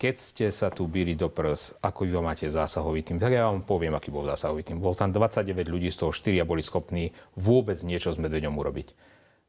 keď ste sa tu byli do prs, ako vy máte zásahový tým, tak ja vám poviem, aký bol zásahový tým. Bol tam 29 ľudí, z toho 4 boli schopní vôbec niečo s medveďom urobiť.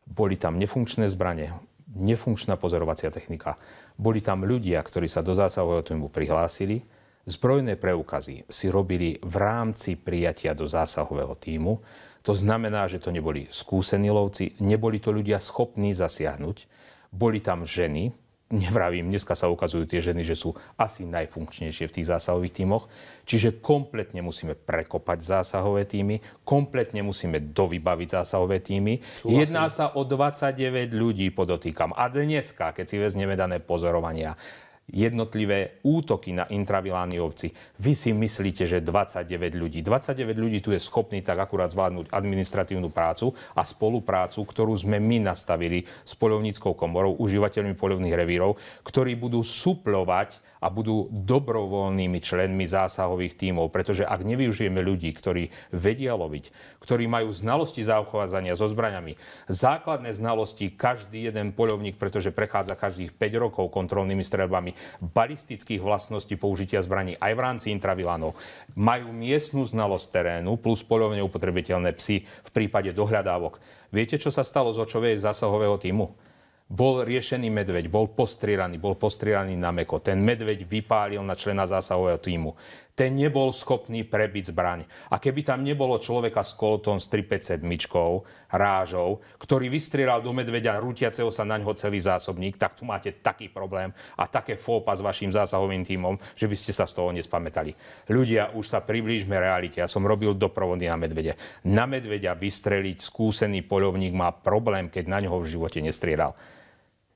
Boli tam nefunkčné zbranie, nefunkčná pozorovacia technika. Boli tam ľudia, ktorí sa do zásahového týmu prihlásili, zbrojné preukazy si robili v rámci prijatia do zásahového týmu. To znamená, že to neboli skúsení lovci, neboli to ľudia schopní zasiahnuť. Boli tam ženy, nevravím, dneska sa ukazujú tie ženy, že sú asi najfunkčnejšie v tých zásahových tímoch. Čiže kompletne musíme prekopať zásahové týmy, kompletne musíme dovybaviť zásahové týmy. Súhlasím. Jedná sa o 29 ľudí, podotýkam. A dneska, keď si vezmeme dané pozorovania, jednotlivé útoky na intravilány obci. Vy si myslíte, že 29 ľudí. 29 ľudí tu je schopný tak akurát zvládnuť administratívnu prácu a spoluprácu, ktorú sme my nastavili s polovníckou komorou, užívateľmi poľovných revírov, ktorí budú suplovať a budú dobrovoľnými členmi zásahových tímov. Pretože ak nevyužijeme ľudí, ktorí vedia loviť, ktorí majú znalosti zaochádzania so zbraňami, základné znalosti každý jeden poľovník, pretože prechádza každých 5 rokov kontrolnými streľbami, balistických vlastností použitia zbraní aj v rámci intravilánov, majú miestnu znalosť terénu plus poľovne upotrebiteľné psy v prípade dohľadávok. Viete, čo sa stalo z očovej zásahového týmu? bol riešený medveď, bol postrieraný, bol postrieraný na meko. Ten medveď vypálil na člena zásahového týmu. Ten nebol schopný prebiť zbraň. A keby tam nebolo človeka s kolotón s 357 rážou, ktorý vystrieral do medveďa rútiaceho sa na ňo celý zásobník, tak tu máte taký problém a také fópa s vašim zásahovým týmom, že by ste sa z toho nespamätali. Ľudia, už sa priblížme realite. Ja som robil doprovody na medvede. Na medveďa vystreliť skúsený poľovník má problém, keď na ňoho v živote nestrieľal.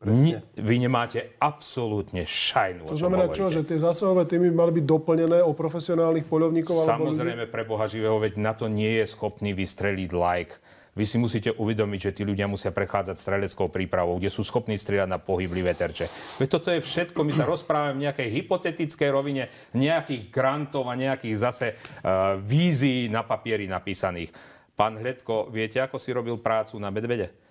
Ne, vy nemáte absolútne šajnú. To znamená čo, že tie zásahové týmy mali byť doplnené o profesionálnych poľovníkov? Samozrejme, pre Boha živého, veď na to nie je schopný vystreliť like. Vy si musíte uvedomiť, že tí ľudia musia prechádzať streleckou prípravou, kde sú schopní strieľať na pohyblivé terče. Veď toto je všetko, my sa <clears throat> rozprávame v nejakej hypotetickej rovine, nejakých grantov a nejakých zase uh, vízií na papieri napísaných. Pán Hledko, viete, ako si robil prácu na medvede?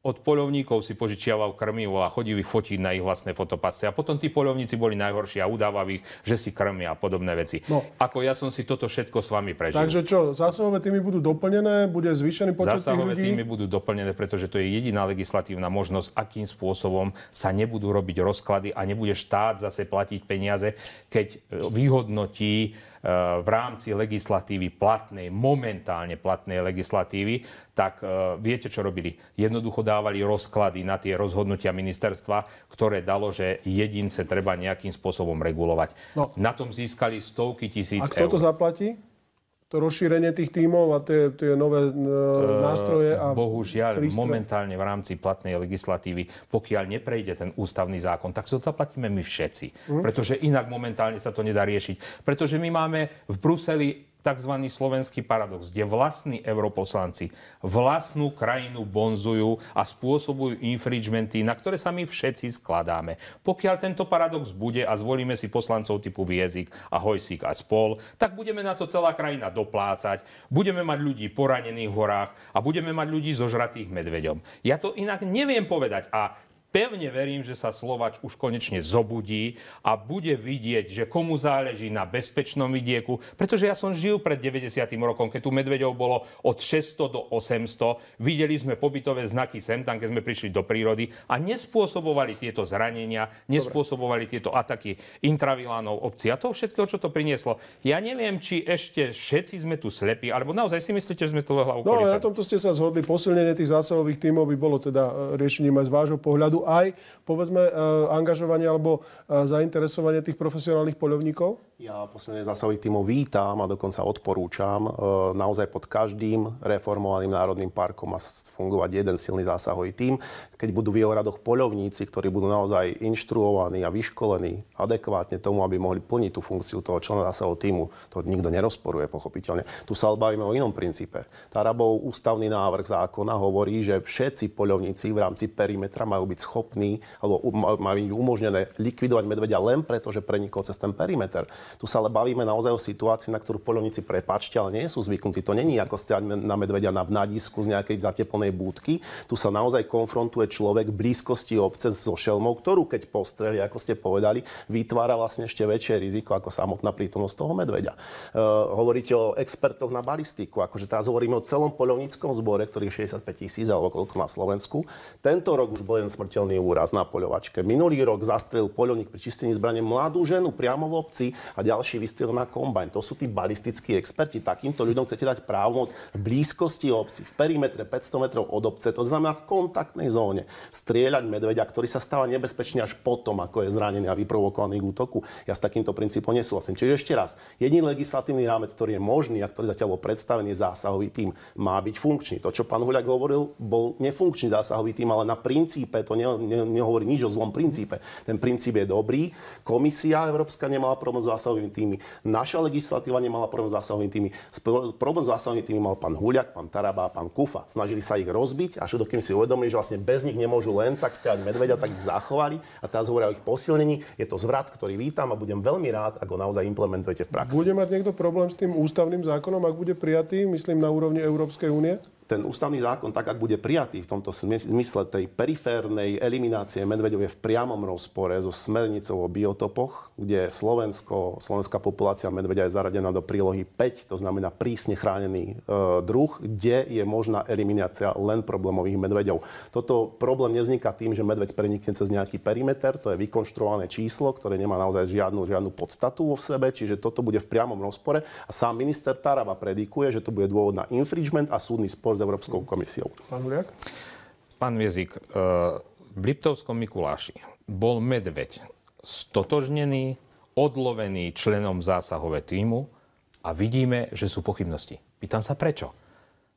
od polovníkov si požičiaval krmivo a chodil ich fotiť na ich vlastné fotopasce. A potom tí polovníci boli najhorší a udávali ich, že si krmia a podobné veci. No. Ako ja som si toto všetko s vami prežil. Takže čo, zásahové týmy budú doplnené, bude zvýšený počet zásahové tých ľudí? týmy budú doplnené, pretože to je jediná legislatívna možnosť, akým spôsobom sa nebudú robiť rozklady a nebude štát zase platiť peniaze, keď e, vyhodnotí v rámci legislatívy platnej, momentálne platnej legislatívy, tak e, viete, čo robili? Jednoducho dávali rozklady na tie rozhodnutia ministerstva, ktoré dalo, že jedince treba nejakým spôsobom regulovať. No. Na tom získali stovky tisíc eur. A kto to eur. zaplatí? to rozšírenie tých tímov a tie, tie nové e, e, nástroje. A Bohužiaľ, prístroje. momentálne v rámci platnej legislatívy, pokiaľ neprejde ten ústavný zákon, tak sa to platíme my všetci. Mm. Pretože inak momentálne sa to nedá riešiť. Pretože my máme v Bruseli tzv. slovenský paradox, kde vlastní europoslanci vlastnú krajinu bonzujú a spôsobujú infringementy, na ktoré sa my všetci skladáme. Pokiaľ tento paradox bude a zvolíme si poslancov typu Viezik a Hojsík a spol, tak budeme na to celá krajina doplácať, budeme mať ľudí poranených v horách a budeme mať ľudí zožratých medveďom. Ja to inak neviem povedať a Pevne verím, že sa Slovač už konečne zobudí a bude vidieť, že komu záleží na bezpečnom vidieku, pretože ja som žil pred 90. rokom, keď tu medveďov bolo od 600 do 800. Videli sme pobytové znaky sem, tam keď sme prišli do prírody a nespôsobovali tieto zranenia, nespôsobovali tieto ataky intravilánov obci a to všetko, čo to prinieslo. Ja neviem, či ešte všetci sme tu slepí, alebo naozaj si myslíte, že sme to hlavu No, ale na tomto ste sa zhodli. Posilnenie tých zásahových tímov by bolo teda eh, riešením aj z vášho pohľadu aj, povedzme, e, angažovanie alebo e, zainteresovanie tých profesionálnych poľovníkov? Ja posledné zásahových týmov vítam a dokonca odporúčam. E, naozaj pod každým reformovaným národným parkom má fungovať jeden silný zásahový tým, Keď budú v jeho radoch poľovníci, ktorí budú naozaj inštruovaní a vyškolení adekvátne tomu, aby mohli plniť tú funkciu toho člena zásahového týmu, to nikto nerozporuje, pochopiteľne. Tu sa bavíme o inom princípe. Tarabov ústavný návrh zákona hovorí, že všetci poľovníci v rámci perimetra majú byť schopní alebo byť umožnené likvidovať medvedia len preto, že prenikol cez ten perimeter. Tu sa ale bavíme naozaj o situácii, na ktorú poľovníci prepačte, ale nie sú zvyknutí. To není ako ste na medvedia na vnadisku z nejakej zateplnej búdky. Tu sa naozaj konfrontuje človek v blízkosti obce so šelmou, ktorú keď postreli, ako ste povedali, vytvára vlastne ešte väčšie riziko ako samotná prítomnosť toho medvedia. E, hovoríte o expertoch na balistiku, akože teraz hovoríme o celom poľovníckom zbore, ktorý je 65 tisíc alebo koľko na Slovensku. Tento rok už bol jeden smrteľný smrteľný úraz na poľovačke. Minulý rok zastrelil poľovník pri čistení zbrane mladú ženu priamo v obci a ďalší vystrelil na kombajn. To sú tí balistickí experti. Takýmto ľuďom chcete dať právomoc v blízkosti obci, v perimetre 500 metrov od obce, to znamená v kontaktnej zóne. Strieľať medveďa, ktorý sa stáva nebezpečný až potom, ako je zranený a vyprovokovaný k útoku. Ja s takýmto princípom nesúhlasím. Čiže ešte raz, jediný legislatívny rámec, ktorý je možný a ktorý zatiaľ bol predstavený zásahový tým, má byť funkčný. To, čo pán Huľak hovoril, bol nefunkčný zásahový tým, ale na princípe to nie ne, nehovorí nič o zlom princípe. Ten princíp je dobrý. Komisia Európska nemala problém s zásahovými týmy. Naša legislatíva nemala problém s zásahovými týmy. problém s zásahovými týmy mal pán Huľak, pán Taraba a pán Kufa. Snažili sa ich rozbiť, až kým si uvedomili, že vlastne bez nich nemôžu len tak stiať medveďa, tak ich zachovali. A teraz hovoria o ich posilnení. Je to zvrat, ktorý vítam a budem veľmi rád, ako naozaj implementujete v praxi. Bude mať niekto problém s tým ústavným zákonom, ak bude prijatý, myslím, na úrovni Európskej únie? ten ústavný zákon, tak ak bude prijatý v tomto zmysle tej periférnej eliminácie medveďov je v priamom rozpore so smernicou o biotopoch, kde Slovensko, slovenská populácia medveďa je zaradená do prílohy 5, to znamená prísne chránený e, druh, kde je možná eliminácia len problémových medveďov. Toto problém nevzniká tým, že medveď prenikne cez nejaký perimeter, to je vykonštruované číslo, ktoré nemá naozaj žiadnu, žiadnu podstatu vo sebe, čiže toto bude v priamom rozpore. A sám minister Taraba predikuje, že to bude dôvod na infringement a súdny spor s Európskou komisiou. Pán Uliak? Pán Viezik, e, v Liptovskom Mikuláši bol medveď stotožnený, odlovený členom zásahové týmu a vidíme, že sú pochybnosti. Pýtam sa prečo.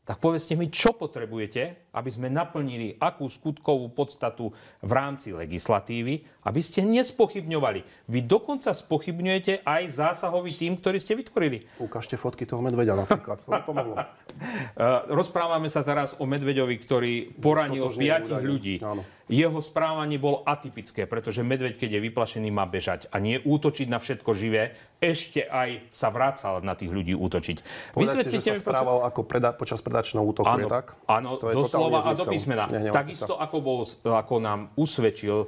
Tak povedzte mi, čo potrebujete, aby sme naplnili akú skutkovú podstatu v rámci legislatívy, aby ste nespochybňovali. Vy dokonca spochybňujete aj zásahový tým, ktorý ste vytvorili. Ukážte fotky toho medveďa napríklad, to pomohlo. <laughs> Eh, rozprávame sa teraz o medveďovi, ktorý poranil piatich ľudí. Áno. Jeho správanie bolo atypické, pretože medveď, keď je vyplašený, má bežať a nie útočiť na všetko živé, ešte aj sa vracal na tých ľudí útočiť. Vysvetlite si, že sa správal ako preda- počas predačného útoku, áno, je tak? Áno, to je doslova slova a do písmena. Takisto ako, bol, ako nám usvedčil, e,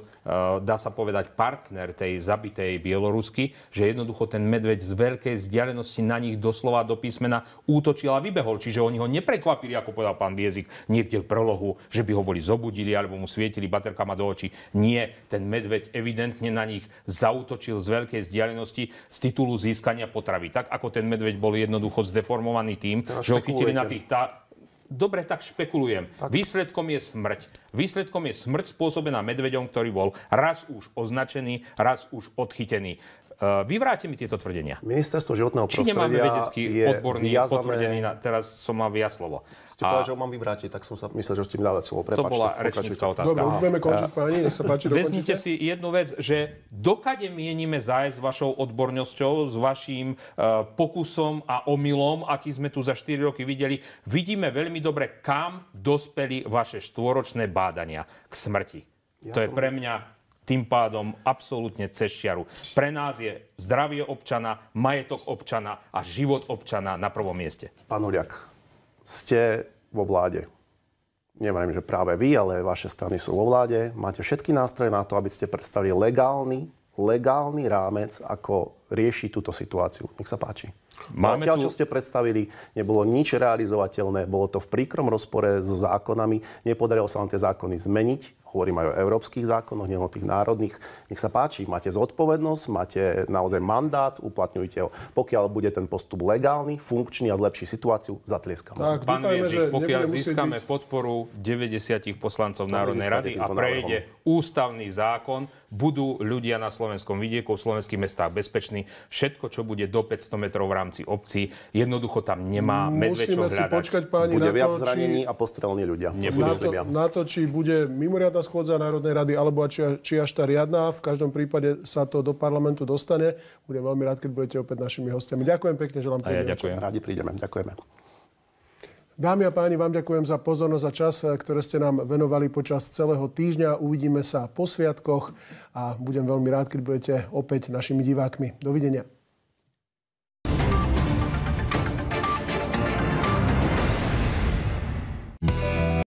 dá sa povedať, partner tej zabitej Bielorusky, že jednoducho ten medveď z veľkej vzdialenosti na nich doslova do písmena útočil a vybehol. Čiže oni ho neprekvapili, ako povedal pán Viezik, niekde v prolohu, že by ho boli zobudili alebo mu svietili baterkama do očí. Nie, ten medveď evidentne na nich zautočil z veľkej vzdialenosti z titulu získania potravy. Tak ako ten medveď bol jednoducho zdeformovaný tým, že ho chytili na tých tá, Dobre, tak špekulujem. Tak. Výsledkom je smrť. Výsledkom je smrť spôsobená medveďom, ktorý bol raz už označený, raz už odchytený. E, Vyvráte mi tieto tvrdenia. Ministerstvo životného prostredia Či nemáme vedecký odborný viazané... potvrdený, na, teraz som mal ja slovo. Ste a... povedali, že ho mám vyvrátiť, tak som sa myslel, že s tým dávať slovo. Prepačte, to bola rečnická otázka. Dobre, už budeme končiť, páni, nech sa páči. Vezmite si jednu vec, že dokade mienime zájsť s vašou odbornosťou, s vašim uh, pokusom a omylom, aký sme tu za 4 roky videli. Vidíme veľmi dobre, kam dospeli vaše štvoročné bádania k smrti. Ja to som... je pre mňa tým pádom absolútne cešťaru Pre nás je zdravie občana, majetok občana a život občana na prvom mieste. Pán Uliak, ste vo vláde. Neviem, že práve vy, ale vaše strany sú vo vláde. Máte všetky nástroje na to, aby ste predstavili legálny, legálny rámec, ako rieši túto situáciu. Nech sa páči. Máme Zatiaľ, tu... čo ste predstavili, nebolo nič realizovateľné, bolo to v príkrom rozpore so zákonami, nepodarilo sa vám tie zákony zmeniť, hovorím aj o európskych zákonoch, nie o tých národných. Nech sa páči, máte zodpovednosť, máte naozaj mandát, uplatňujte ho. Pokiaľ bude ten postup legálny, funkčný a zlepší situáciu, zatlieskame. Tak, Pán Viezik, pokiaľ získame byť... podporu 90 poslancov Národnej rady a prejde návrhom. ústavný zákon, budú ľudia na slovenskom vidieku, v slovenských mestách bezpeční bezpečný. Všetko, čo bude do 500 metrov v rámci obci, jednoducho tam nemá hľadať. Musíme si počkať, páni, bude na viac to, zranení či... a postrelní ľudia. na to, na to, či bude mimoriadná schôdza Národnej rady, alebo či, či až tá riadna. V každom prípade sa to do parlamentu dostane. Budem veľmi rád, keď budete opäť našimi hostiami. Ďakujem pekne, želám vám A ja ďakujem. Rádi prídeme. Ďakujeme. Dámy a páni, vám ďakujem za pozornosť a čas, eh, ktoré ste nám venovali počas celého týždňa. Uvidíme sa po sviatkoch a budem veľmi rád, keď budete opäť našimi divákmi. Dovidenia.